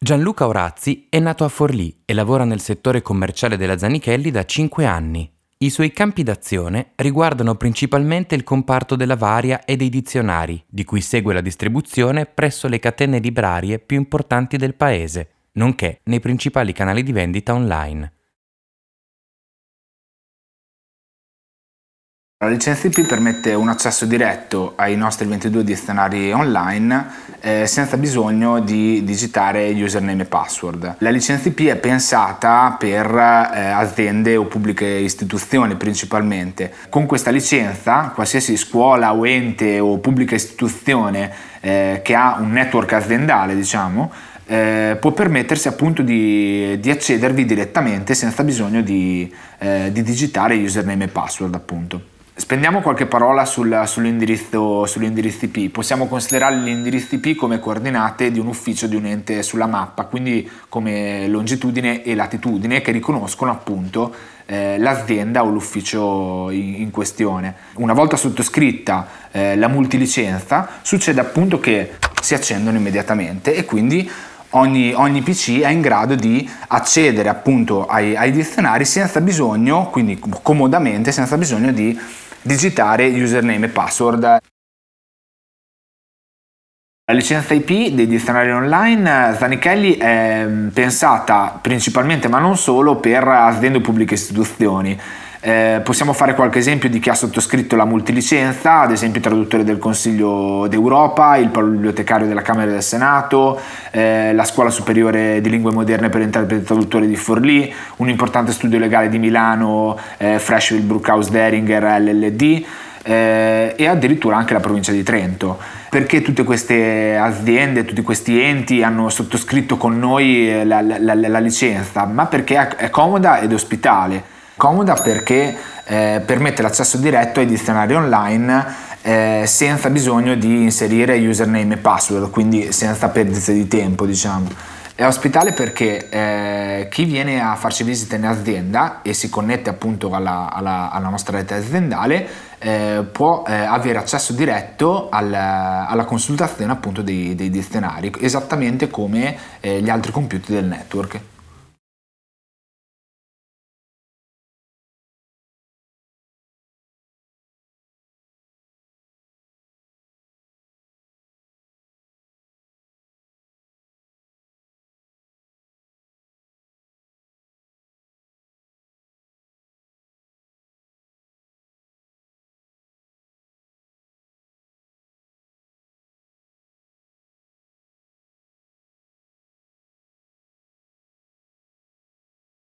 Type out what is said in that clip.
Gianluca Orazzi è nato a Forlì e lavora nel settore commerciale della Zanichelli da 5 anni. I suoi campi d'azione riguardano principalmente il comparto della varia e dei dizionari, di cui segue la distribuzione presso le catene librarie più importanti del paese, nonché nei principali canali di vendita online. La licenza IP permette un accesso diretto ai nostri 22 dizionari online eh, senza bisogno di digitare username e password. La licenza IP è pensata per eh, aziende o pubbliche istituzioni principalmente. Con questa licenza qualsiasi scuola o ente o pubblica istituzione eh, che ha un network aziendale, diciamo, eh, può permettersi appunto di, di, accedervi direttamente senza bisogno di, eh, di digitare username e password appunto. Spendiamo qualche parola sul, sull'indirizzo, sull'indirizzo IP. Possiamo considerare l'indirizzo IP come coordinate di un ufficio di un ente sulla mappa, quindi come longitudine e latitudine che riconoscono appunto eh, l'azienda o l'ufficio in, in, questione. Una volta sottoscritta eh, la multilicenza succede appunto che si accendono immediatamente e quindi Ogni, ogni, PC è in grado di accedere appunto ai, ai dizionari senza bisogno, quindi comodamente, senza bisogno di digitare username e password. La licenza IP dei dizionari online eh, Zanichelli è mm, pensata principalmente, ma non solo, per aziende e pubbliche istituzioni. Eh, possiamo fare qualche esempio di chi ha sottoscritto la multilicenza, ad esempio il traduttore del Consiglio d'Europa, il bibliotecario della Camera del Senato, eh, la Scuola Superiore di Lingue Moderne per Interpreti e Traduttori di Forlì, un importante studio legale di Milano, eh, Freshfield Brookhouse Deringer LLD. Eh, e addirittura anche la provincia di Trento. Perché tutte queste aziende, tutti questi enti hanno sottoscritto con noi eh, la, la, la, la licenza? Ma perché è comoda ed ospitale Comoda perché eh, permette l'accesso diretto ai dizionari online eh, senza bisogno di inserire username e password, quindi senza perdite di tempo, diciamo. È ospitale perché eh, chi viene a farci visita in azienda e si connette appunto alla, alla, alla nostra rete aziendale eh, può eh, avere accesso diretto al, alla consultazione appunto dei, dei, dizionari, esattamente come eh, gli altri computer del network.